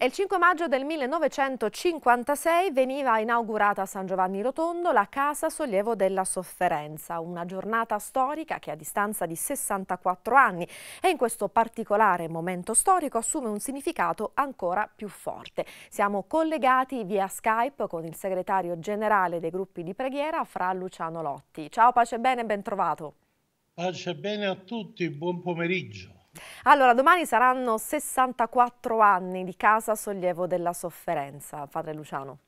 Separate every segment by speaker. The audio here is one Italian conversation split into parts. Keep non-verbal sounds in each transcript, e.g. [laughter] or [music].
Speaker 1: E il 5 maggio del 1956 veniva inaugurata a San Giovanni Rotondo la Casa Sollievo della Sofferenza, una giornata storica che a distanza di 64 anni e in questo particolare momento storico assume un significato ancora più forte. Siamo collegati via Skype con il segretario generale dei gruppi di preghiera, Fra Luciano Lotti. Ciao, pace bene ben trovato.
Speaker 2: Pace bene a tutti, buon pomeriggio.
Speaker 1: Allora, domani saranno 64 anni di casa sollievo della sofferenza, padre Luciano.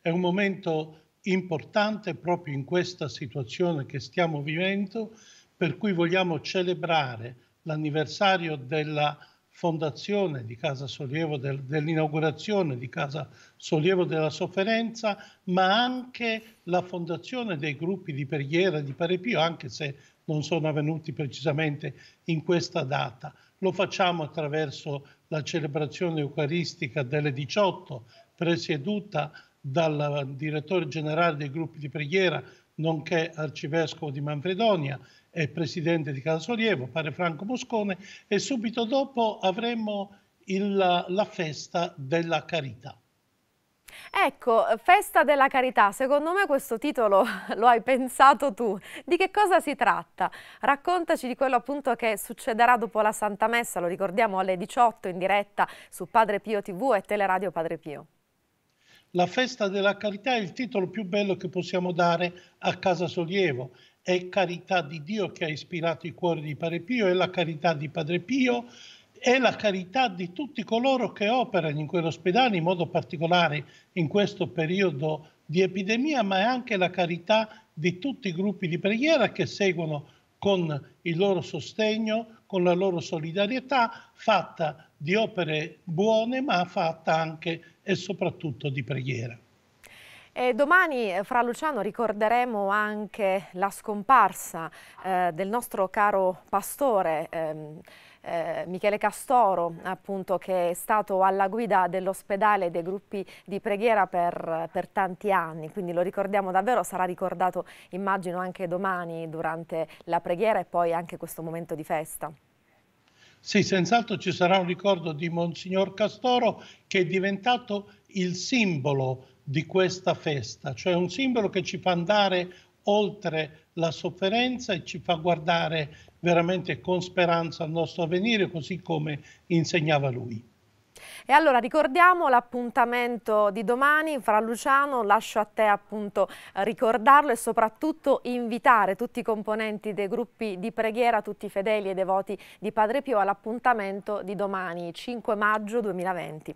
Speaker 2: È un momento importante proprio in questa situazione che stiamo vivendo, per cui vogliamo celebrare l'anniversario della sofferenza fondazione di Casa Sollievo, del, dell'inaugurazione di Casa Sollievo della Sofferenza, ma anche la fondazione dei gruppi di preghiera di Parepio, anche se non sono avvenuti precisamente in questa data. Lo facciamo attraverso la celebrazione eucaristica delle 18, presieduta dal direttore generale dei gruppi di preghiera, nonché arcivescovo di Manfredonia e presidente di Casolievo, padre Franco Moscone, e subito dopo avremo il, la festa della carità.
Speaker 1: Ecco, Festa della Carità, secondo me questo titolo [laughs] lo hai pensato tu. Di che cosa si tratta? Raccontaci di quello appunto che succederà dopo la Santa Messa, lo ricordiamo alle 18 in diretta su Padre Pio TV e Teleradio Padre Pio.
Speaker 2: La festa della carità è il titolo più bello che possiamo dare a Casa Sollievo. È carità di Dio che ha ispirato i cuori di Padre Pio, è la carità di Padre Pio, è la carità di tutti coloro che operano in quell'ospedale, in modo particolare in questo periodo di epidemia, ma è anche la carità di tutti i gruppi di preghiera che seguono con il loro sostegno, con la loro solidarietà, fatta di opere buone ma fatta anche e soprattutto di preghiera. E
Speaker 1: domani eh, fra Luciano ricorderemo anche la scomparsa eh, del nostro caro pastore ehm, eh, Michele Castoro, appunto, che è stato alla guida dell'ospedale e dei gruppi di preghiera per, per, tanti anni, quindi lo ricordiamo davvero, sarà ricordato immagino anche domani durante la preghiera e poi anche questo momento di festa.
Speaker 2: Sì, senz'altro ci sarà un ricordo di Monsignor Castoro che è diventato il simbolo di questa festa, cioè un simbolo che ci fa andare oltre la sofferenza e ci fa guardare veramente con speranza al nostro avvenire, così come insegnava lui.
Speaker 1: E allora ricordiamo l'appuntamento di domani fra Luciano, lascio a te appunto eh, ricordarlo e soprattutto invitare tutti i componenti dei gruppi di preghiera, tutti i fedeli e devoti di Padre Pio all'appuntamento di domani 5
Speaker 2: maggio 2020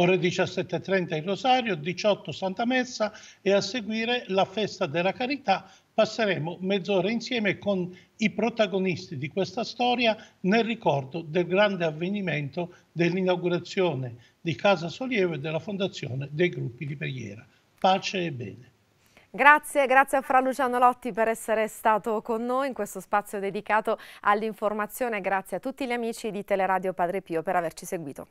Speaker 2: ore 17.30 il Rosario, 18 Santa Messa e a seguire la Festa della Carità. Passeremo mezz'ora insieme con i protagonisti di questa storia nel ricordo del grande avvenimento dell'inaugurazione di Casa Solievo e della fondazione dei gruppi di preghiera. Pace e bene.
Speaker 1: Grazie, grazie a Fra Luciano Lotti per essere stato con noi in questo spazio dedicato all'informazione. Grazie a tutti gli amici di Teleradio Padre Pio per averci seguito.